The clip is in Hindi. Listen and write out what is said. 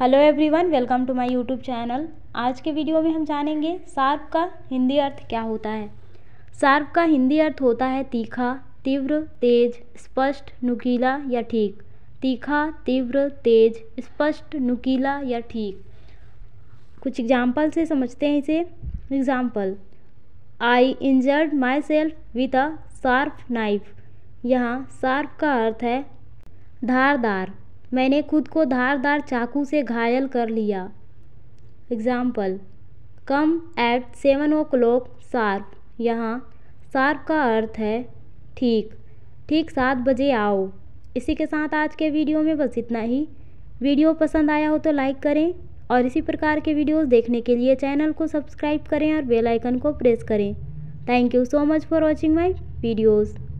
hello everyone welcome to my YouTube channel आज के वीडियो में हम जानेंगे सार्प का हिंदी अर्थ क्या होता है सार्प का हिंदी अर्थ होता है तीखा तीव्र तेज स्पष्ट नुकीला या ठीक तीखा तीव्र तेज स्पष्ट नुकीला या ठीक कुछ एग्जाम्पल से समझते हैं इसे example I injured myself with a sharp knife यहाँ सार्प का अर्थ है धारदार मैंने खुद को धारदार चाकू से घायल कर लिया example come at seven o'clock sharp यहाँ शार्प का अर्थ है ठीक ठीक सात बजे आओ इसी के साथ आज के वीडियो में बस इतना ही वीडियो पसंद आया हो तो लाइक करें और इसी प्रकार के वीडियोस देखने के लिए चैनल को सब्सक्राइब करें और बेल आइकन को प्रेस करें thank you so much for watching my videos